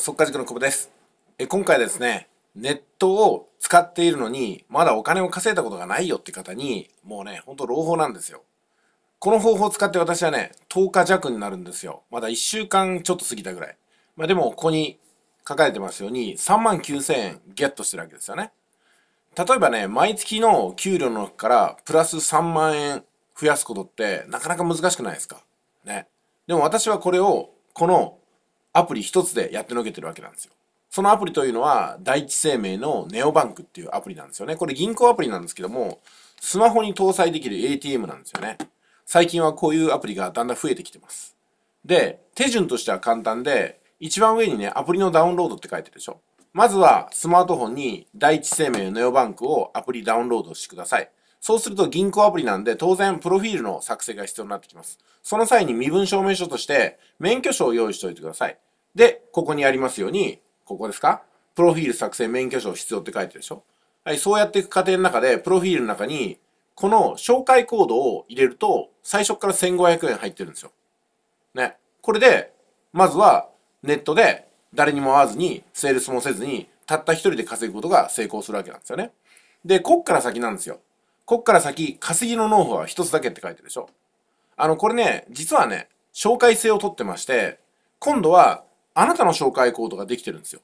速稼塾の久保ですえ今回ですねネットを使っているのにまだお金を稼いだことがないよって方にもうねほんと朗報なんですよこの方法を使って私はね10日弱になるんですよまだ1週間ちょっと過ぎたぐらいまあでもここに書かれてますように3万9000円ゲットしてるわけですよね例えばね毎月の給料の中からプラス3万円増やすことってなかなか難しくないですかねでも私はこれをこのアプリ一つでやってのけてるわけなんですよ。そのアプリというのは、第一生命のネオバンクっていうアプリなんですよね。これ銀行アプリなんですけども、スマホに搭載できる ATM なんですよね。最近はこういうアプリがだんだん増えてきてます。で、手順としては簡単で、一番上にね、アプリのダウンロードって書いてるでしょ。まずは、スマートフォンに第一生命ネオバンクをアプリダウンロードしてください。そうすると銀行アプリなんで当然プロフィールの作成が必要になってきます。その際に身分証明書として免許証を用意しておいてください。で、ここにありますように、ここですかプロフィール作成免許証必要って書いてるでしょはい、そうやっていく過程の中で、プロフィールの中に、この紹介コードを入れると、最初から1500円入ってるんですよ。ね。これで、まずはネットで誰にも会わずに、セールスもせずに、たった一人で稼ぐことが成功するわけなんですよね。で、こっから先なんですよ。こっから先、稼ぎの農法は一つだけって書いてるでしょ。あの、これね、実はね、紹介制を取ってまして、今度は、あなたの紹介コードができてるんですよ。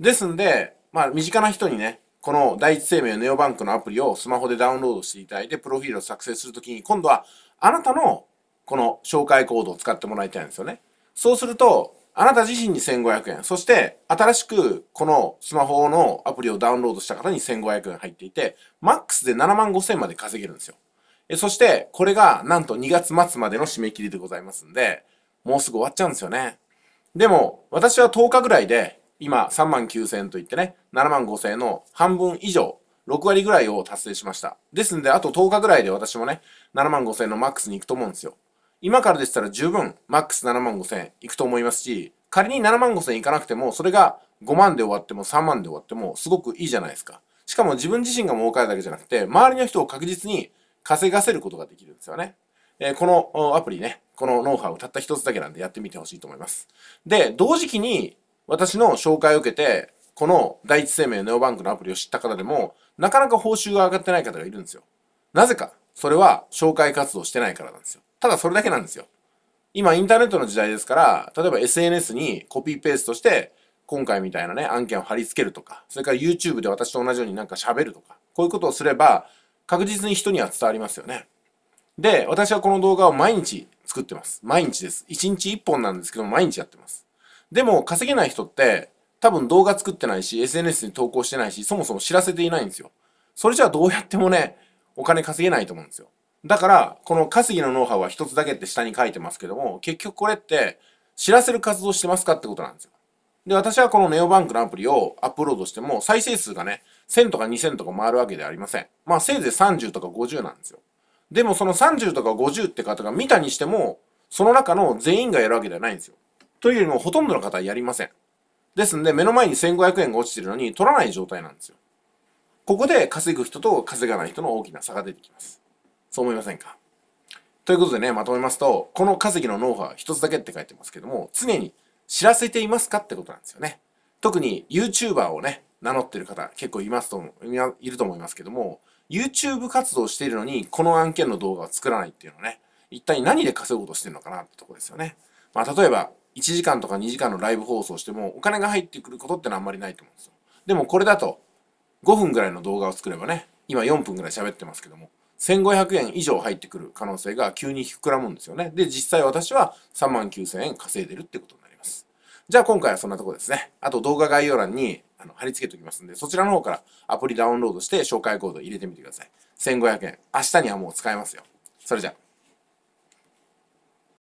ですんで、まあ、身近な人にね、この第一生命ネオバンクのアプリをスマホでダウンロードしていただいて、プロフィールを作成するときに、今度は、あなたの、この紹介コードを使ってもらいたいんですよね。そうすると、あなた自身に1500円。そして、新しくこのスマホのアプリをダウンロードした方に1500円入っていて、マックスで7万5000まで稼げるんですよ。えそして、これがなんと2月末までの締め切りでございますんで、もうすぐ終わっちゃうんですよね。でも、私は10日ぐらいで、今3万9000円といってね、7万5000円の半分以上、6割ぐらいを達成しました。ですんで、あと10日ぐらいで私もね、7万5000円のマックスに行くと思うんですよ。今からでしたら十分、マックス7万5千円いくと思いますし、仮に7万5千円いかなくても、それが5万で終わっても3万で終わっても、すごくいいじゃないですか。しかも自分自身が儲かるだけじゃなくて、周りの人を確実に稼がせることができるんですよね。えー、このアプリね、このノウハウたった一つだけなんでやってみてほしいと思います。で、同時期に私の紹介を受けて、この第一生命ネオバンクのアプリを知った方でも、なかなか報酬が上がってない方がいるんですよ。なぜか、それは紹介活動してないからなんですよ。ただそれだけなんですよ。今インターネットの時代ですから、例えば SNS にコピーペーストして、今回みたいなね、案件を貼り付けるとか、それから YouTube で私と同じようになんか喋るとか、こういうことをすれば、確実に人には伝わりますよね。で、私はこの動画を毎日作ってます。毎日です。1日1本なんですけど、毎日やってます。でも、稼げない人って、多分動画作ってないし、SNS に投稿してないし、そもそも知らせていないんですよ。それじゃあどうやってもね、お金稼げないと思うんですよ。だから、この稼ぎのノウハウは一つだけって下に書いてますけども、結局これって知らせる活動してますかってことなんですよ。で、私はこのネオバンクのアプリをアップロードしても、再生数がね、1000とか2000とか回るわけではありません。まあ、せいぜい30とか50なんですよ。でもその30とか50って方が見たにしても、その中の全員がやるわけではないんですよ。というよりも、ほとんどの方はやりません。ですんで、目の前に1500円が落ちてるのに取らない状態なんですよ。ここで稼ぐ人と稼がない人の大きな差が出てきます。そう思いませんかということでね、まとめますと、この稼ぎのノウハウは一つだけって書いてますけども、常に知らせていますかってことなんですよね。特に YouTuber をね、名乗ってる方結構いますといると思いますけども、YouTube 活動しているのに、この案件の動画を作らないっていうのはね、一体何で稼ごうとしてるのかなってとこですよね。まあ、例えば、1時間とか2時間のライブ放送しても、お金が入ってくることってのはあんまりないと思うんですよ。でもこれだと、5分ぐらいの動画を作ればね、今4分ぐらい喋ってますけども、1500円以上入ってくる可能性が急に膨らむんですよね。で、実際私は3万9000円稼いでるってことになります。じゃあ今回はそんなとこですね。あと動画概要欄にあの貼り付けておきますんで、そちらの方からアプリダウンロードして紹介コード入れてみてください。1500円。明日にはもう使えますよ。それじゃあ。